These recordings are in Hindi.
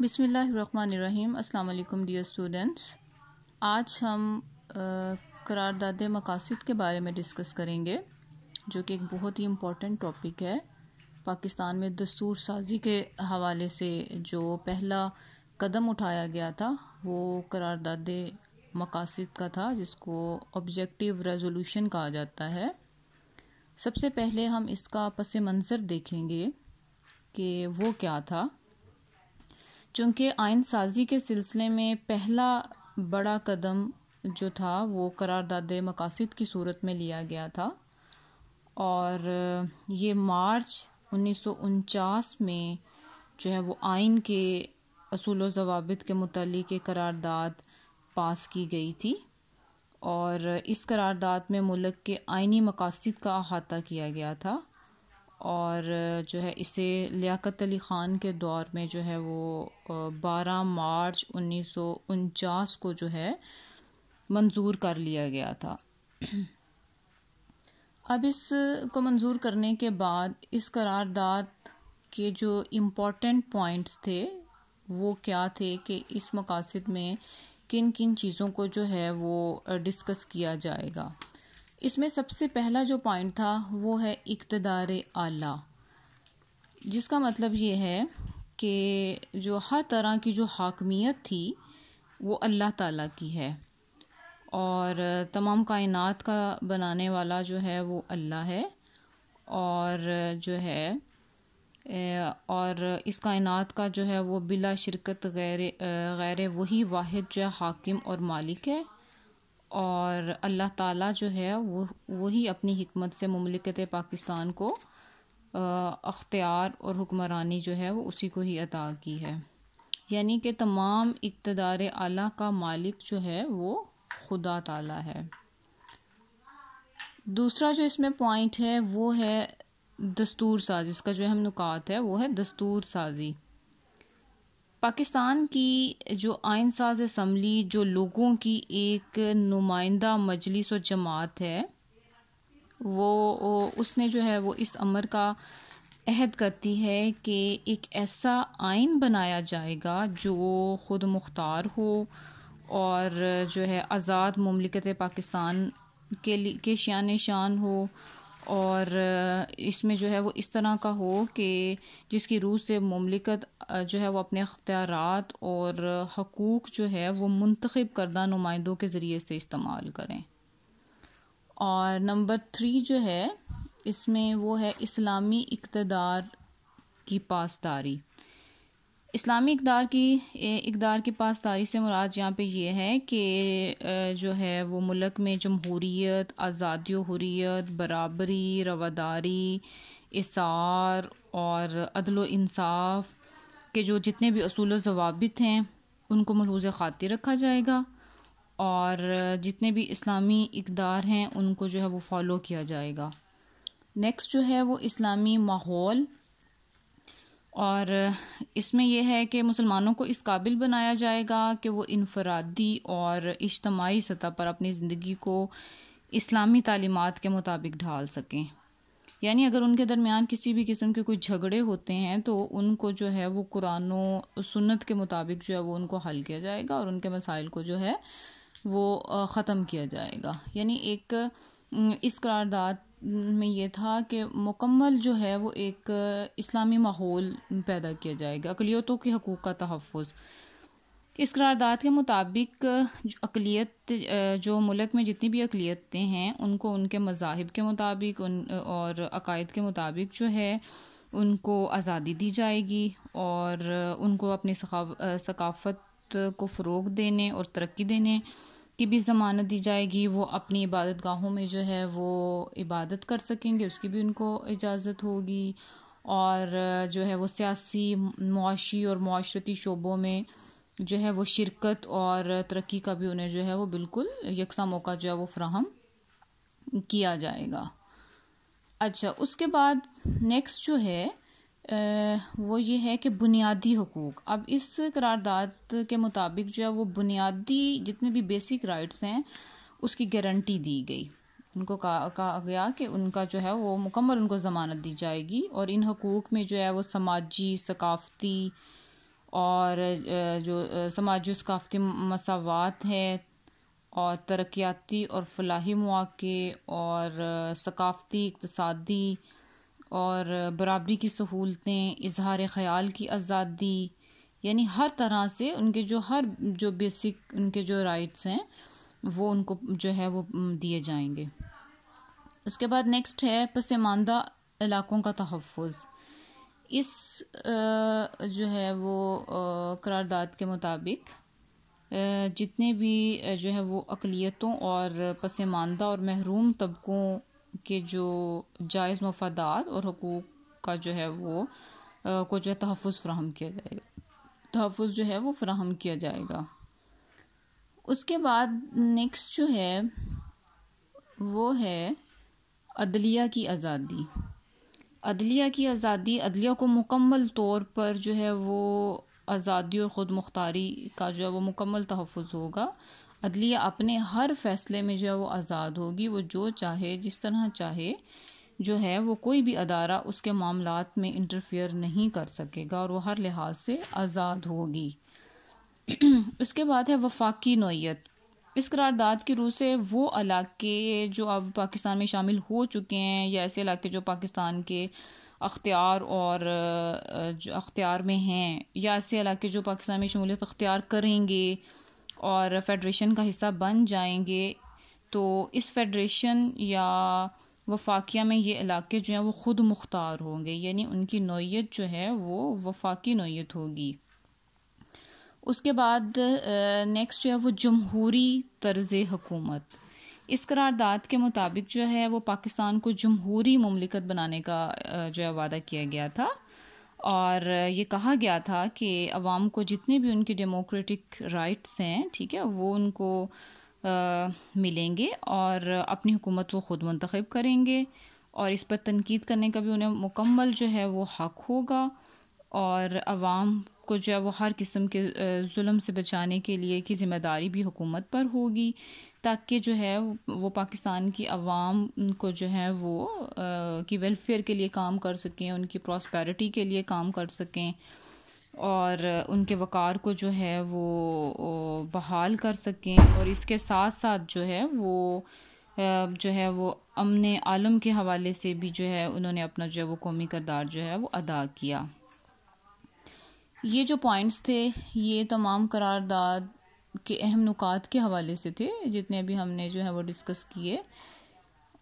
बिसमीम् अल्लाम डियर स्टूडेंट्स आज हम करारदाद मकासद के बारे में डिस्कस करेंगे जो कि एक बहुत ही इम्पोर्टेंट टॉपिक है पाकिस्तान में दस्तूर साजी के हवाले से जो पहला कदम उठाया गया था वो करारदाद मकासद का था जिसको ऑब्जेक्टिव रेजोल्यूशन कहा जाता है सबसे पहले हम इसका पस मंज़र देखेंगे कि वो क्या था चूँकि आयन साजी के सिलसिले में पहला बड़ा कदम जो था वो करारदाद मकासद की सूरत में लिया गया था और ये मार्च उन्नीस में जो है वो आइन के असूल जवाबित के मतलब एक करारदाद पास की गई थी और इस करारदाद में मुल्क के आइनी मकासद का अहाता किया गया था और जो है इसे लियाकत अली ख़ान के दौर में जो है वो 12 मार्च उन्नीस को जो है मंजूर कर लिया गया था अब इस को मंजूर करने के बाद इस करारदाद के जो इम्पोर्टेंट पॉइंट्स थे वो क्या थे कि इस मकासद में किन किन चीज़ों को जो है वो डिस्कस किया जाएगा इसमें सबसे पहला जो पॉइंट था वो है इकतदार आला जिसका मतलब ये है कि जो हर तरह की जो हाकमियत थी वो अल्लाह ताला की है और तमाम कायनात का बनाने वाला जो है वो अल्लाह है और जो है और इस कायनात का जो है वो बिला शिरकत गैर गैर वही वाहिद जो है हाकिम और मालिक है और अल्लाह ताला जो है वो वही अपनी हमत से ममलिकत पाकिस्तान को अख्तियार और हुक्मरानी जो है वो उसी को ही अदा की है यानी कि तमाम इकतदार आला का मालिक जो है वो खुदा ताला है दूसरा जो इसमें पॉइंट है वो है दस्तूर साजी इसका जो हम नुकात है वो है दस्तूर साजी पाकिस्तान की जो आयन साज असम्बली जो लोगों की एक नुमाइंदा मजलिस और जमात है वो उसने जो है वो इस अमर का अहद करती है कि एक ऐसा आइन बनाया जाएगा जो ख़ुद मुख्तार हो और जो है आज़ाद ममलिकत पाकिस्तान के लिए के शान शान हो और इसमें जो है वो इस तरह का हो कि जिसकी रूह से ममलिकत जो है वो अपने अख्तियार और हकूक़ जो है वो मंतखब करदा नुमाइंदों के ज़रिए से इस्तेमाल करें और नंबर थ्री जो है इसमें वो है इस्लामी इकतदार की पासदारी इस्लामी इकदार की इकदार के पास तारी से मुराद यहाँ पे ये है कि जो है वो मुल्क में जमहूरीत आज़ादी हुरियत बराबरी रवादारी इसार और अदल इंसाफ के जो जितने भी असूल जवाबित हैं उनको मलहूज ख़ातिर रखा जाएगा और जितने भी इस्लामी इकदार हैं उनको जो है वो फॉलो किया जाएगा नेक्स्ट जो है वो इस्लामी माहौल और इसमें यह है कि मुसलमानों को इस काबिल बनाया जाएगा कि वो इनफरादी और इज्तमाही सतह पर अपनी ज़िंदगी को इस्लामी तालीमत के मुताबिक ढाल सकें यानी अगर उनके दरमियान किसी भी किस्म के कोई झगड़े होते हैं तो उनको जो है वो कुरानो सुन्नत के मुताबिक जो है वो उनको हल किया जाएगा और उनके मसाइल को जो है वो ख़त्म किया जाएगा यानी एक इस करारदाद में ये था कि मुकम्मल जो है वो एक इस्लामी माहौल पैदा किया जाएगा अकलीतों के हकूक़ का तहफ़ इस करारदादा के मुताबिक अकलीत जो मुल्क में जितनी भी अकलीतें हैं उनको उनके मजाहब के मुताबिक उन और अकायद के मुताबिक जो है उनको आज़ादी दी जाएगी और उनको अपनी सकाफत को फ़रोग देने और तरक्की देने की भी ज़मानत दी जाएगी वो अपनी इबादत गाहों में जो है वो इबादत कर सकेंगे उसकी भी उनको इजाज़त होगी और जो है वो सियासी मुआशी और माशरती शोबों में जो है वो शिरकत और तरक्की का भी उन्हें जो है वो बिल्कुल यकसा मौका जो है वो फ्राहम किया जाएगा अच्छा उसके बाद नेक्स्ट जो है वो ये है कि बुनियादी हकूक़ अब इस करारदाद के मुताबिक जो है वो बुनियादी जितने भी बेसिक राइट्स हैं उसकी गारंटी दी गई उनको कहा कहा गया कि उनका जो है वो मुकम्मल उनको ज़मानत दी जाएगी और इन हकूक़ में जो है वो समाजी सकाफ़ती और जो समाजी सकाफ़ती मसावत है और तरक्याती और फलाही मौक़े और सकाफ़ती इकतसादी और बराबरी की सहूलतें इजहार ख्याल की आज़ादी यानी हर तरह से उनके जो हर जो बेसिक उनके जो राइट्स हैं वो उनको जो है वो दिए जाएंगे उसके बाद नेक्स्ट है पसमानदा इलाकों का तहफ़ इस जो है वो करारदाद के मुताबिक जितने भी जो है वो अकलीतों और पसमानदा और महरूम तबकों के जो जायज़ मफादात और हकूक़ का जो है वो आ, को जो है तहफ़ फ्राहम किया जाएगा तहफ़ जो है वो फ्राहम किया जाएगा उसके बाद नेक्स्ट जो है वो है अदलिया की आज़ादी अदलिया की आज़ादी अदलिया को मुकम्मल तौर पर जो है वो आज़ादी और ख़ुद मुख्तारी का जो है वो मुकम्मल तहफ़ होगा अदलिया अपने हर फैसले में जो है वो आज़ाद होगी वो जो चाहे जिस तरह चाहे जो है वो कोई भी अदारा उसके मामला में इंटरफेयर नहीं कर सकेगा और वो हर लिहाज से आज़ाद होगी उसके बाद है वफाकी नोयत इस करारदाद की रूह से वो इलाके जो अब पाकिस्तान में शामिल हो चुके हैं या ऐसे इलाके जो पाकिस्तान के अख्तियार और जो अख्तियार में हैं या ऐसे इलाके जो पाकिस्तान में शमूलियत अख्तियार करेंगे और फेडरेशन का हिस्सा बन जाएंगे तो इस फेडरेशन या वफाकिया में ये इलाके जो हैं वो ख़ुद मुख्तार होंगे यानी उनकी नोयत जो है वो वफाकी नोयत होगी उसके बाद नेक्स्ट जो है वो जमहूरी तर्ज़ हकूमत इस करारदाद के मुताबिक जो है वो पाकिस्तान को जमहूरी ममलिकत बनाने का जो है वादा किया गया था और ये कहा गया था कि अवाम को जितने भी उनके डेमोक्रेटिक राइट्स हैं ठीक है वो उनको आ, मिलेंगे और अपनी हुकूमत वो ख़ुद मंतखब करेंगे और इस पर तनकीद करने का भी उन्हें मुकम्मल जो है वो हक होगा और अवाम को जो है वो हर किस्म के जुल्म से बचाने के लिए की ज़िम्मेदारी भी हुकूमत पर होगी ताकि जो है वो पाकिस्तान की आवाम को जो है वो आ, की वेलफेयर के लिए काम कर सकें उनकी प्रॉस्पेरिटी के लिए काम कर सकें और उनके वक़ार को जो है वो बहाल कर सकें और इसके साथ साथ जो है वो जो है वो अमन आलम के हवाले से भी जो है उन्होंने अपना जो है वो कौमी करदार जो है वो अदा किया ये जो पॉइंट्स थे ये तमाम करारदाद के अहम नुकात के हवाले से थे जितने अभी हमने जो है वो डिस्कस किए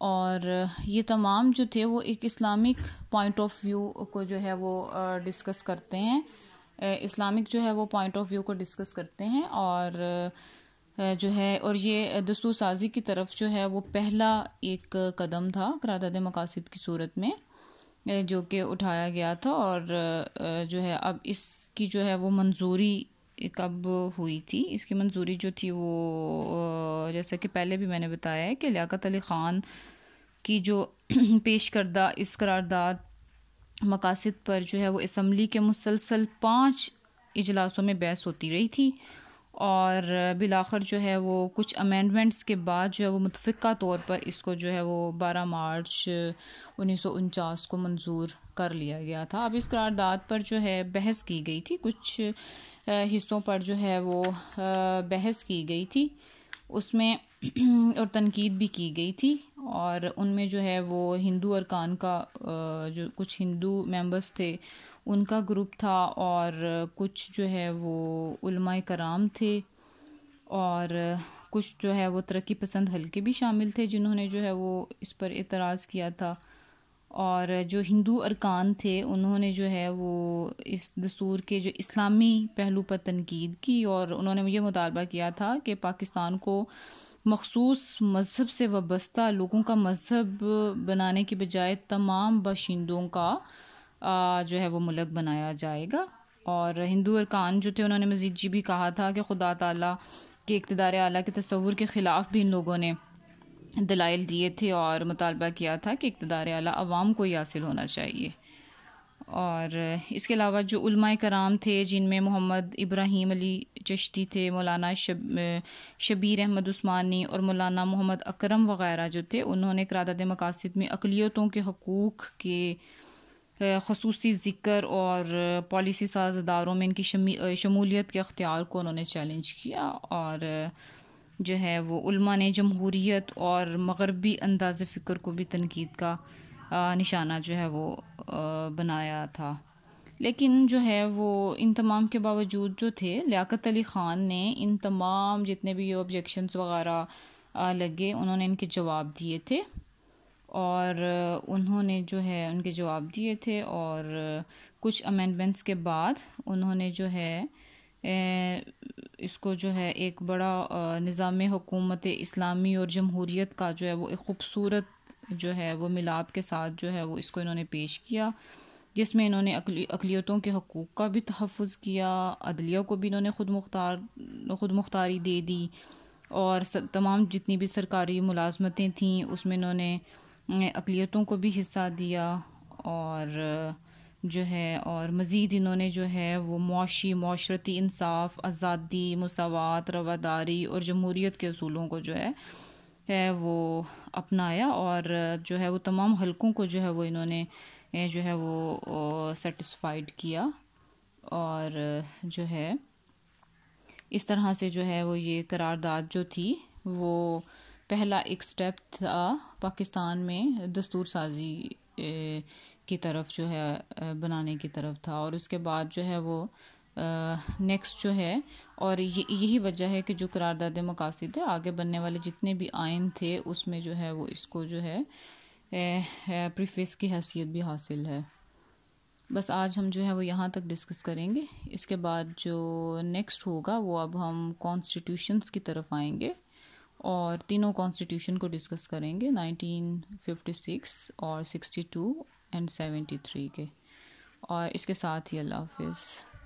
और ये तमाम जो थे वो एक इस्लामिक पॉइंट ऑफ व्यू को जो है वो डिस्कस करते हैं इस्लामिक जो है वो पॉइंट ऑफ व्यू को डिस्कस करते हैं और जो है और ये दस्तूर साजी की तरफ जो है वो पहला एक कदम था करारदाद मकासद की सूरत में जो कि उठाया गया था और जो है अब इसकी जो है वो मंजूरी कब हुई थी इसकी मंजूरी जो थी वो जैसा कि पहले भी मैंने बताया है कि लियाकत अली ख़ान की जो पेश करदा इस करारदाद मकासद पर जो है वो इसम्बली के मुसलसल पाँच इजलासों में बहस होती रही थी और बिलाखर जो है वो कुछ अमेंडमेंट्स के बाद जो है वो मुतफ़ा तौर पर इसको जो है वो बारह मार्च उन्नीस को मंजूर कर लिया गया था अब इस करारदाद पर जो है बहस की गई थी कुछ हिस्सों पर जो है वो बहस की गई थी उसमें और तनकीद भी की गई थी और उनमें जो है वो हिंदू अरकान का जो कुछ हिंदू मेंबर्स थे उनका ग्रुप था और कुछ जो है वो उलमा कराम थे और कुछ जो है वो तरक्की पसंद हल्के भी शामिल थे जिन्होंने जो है वो इस पर एतराज़ किया था और जो हिंदू अरकान थे उन्होंने जो है वो इस दस्तूर के जो इस्लामी पहलू पर तनकीद की और उन्होंने ये मुतालबा किया था कि पाकिस्तान को मखसूस मज़हब से वाबस्ता लोगों का मज़हब बनाने के बजाय तमाम बाशिंदों का जो है वो मुलक बनाया जाएगा और हिंदू अरकान जो थे उन्होंने मजीद जी भी कहा था कि खुदा तला के इकतदार आला के तस्वूर के ख़िलाफ़ भी इन लोगों ने दलाइल दिए थे और मुतालबा किया था कि इकतदार आला आवाम को ही हासिल होना चाहिए और इसके अलावा जो उलमा कराम थे जिनमें मोहम्मद इब्राहीम अली चश्ती थे मौलाना शब शबीर अहमद उस्मानी और मौलाना मोहम्मद अकरम वगैरह जो थे उन्होंने करारदाद मकासद में अकलीतों के हकूक़ के खसूसी ज़िक्र और पॉलिसी साजदारों में इनकी शमूलियत के अख्तियार को उन्होंने चैलेंज किया और जो है वो उल्मा ने जमहूरीत और मगरबी अंदाज फ़िक्र को भी तनकीद का निशाना जो है वो बनाया था लेकिन जो है वो इन तमाम के बावजूद जो थे लियाकत अली ख़ान ने इन तमाम जितने भी ये वगैरह लगे उन्होंने इनके जवाब दिए थे और उन्होंने जो है उनके जवाब दिए थे और कुछ अमेंडमेंट्स के बाद उन्होंने जो है इसको जो है एक बड़ा निज़ाम हुकूमत इस्लामी और जमहूरीत का जो है वो एक ख़ूबसूरत जो है वो मिलाप के साथ जो है वो इसको इन्होंने पेश किया जिसमें इन्होंने अकली अकलीतों के हकूक़ का भी तहफ़ किया अदलिया को भी इन्होंने ख़ुद मुख्तार ख़ुद मुख्तारी दे दी और तमाम जितनी भी सरकारी मुलाजमतें थीं उसमें इन्होंने अकलीतों को भी हिस्सा दिया और जो है और मज़ीद इन्होंने जो है वो मुशी माशरती इंसाफ आज़ादी मसावत रवादारी और जमहूरीत के असूलों को जो है है वो अपनाया और जो है वो तमाम हलकों को जो है वो इन्होंने जो है वो सेटिस्फाइड किया और जो है इस तरह से जो है वो ये करारदाद जो थी वो पहला एक स्टेप था पाकिस्तान में दस्तूर साजी की तरफ जो है बनाने की तरफ था और उसके बाद जो है वो नेक्स्ट जो है और ये यही वजह है कि जो करारदाद मकासद है आगे बनने वाले जितने भी आयन थे उसमें जो है वो इसको जो है प्रीफेस की हैसियत भी हासिल है बस आज हम जो है वो यहाँ तक डिस्कस करेंगे इसके बाद जो नेक्स्ट होगा वो अब हम कॉन्स्टिट्यूशंस की तरफ आएंगे और तीनों कॉन्स्टिट्यूशन को डिस्कस करेंगे 1956 और 62 एंड 73 के और इसके साथ ही अल्लाह हाफिज़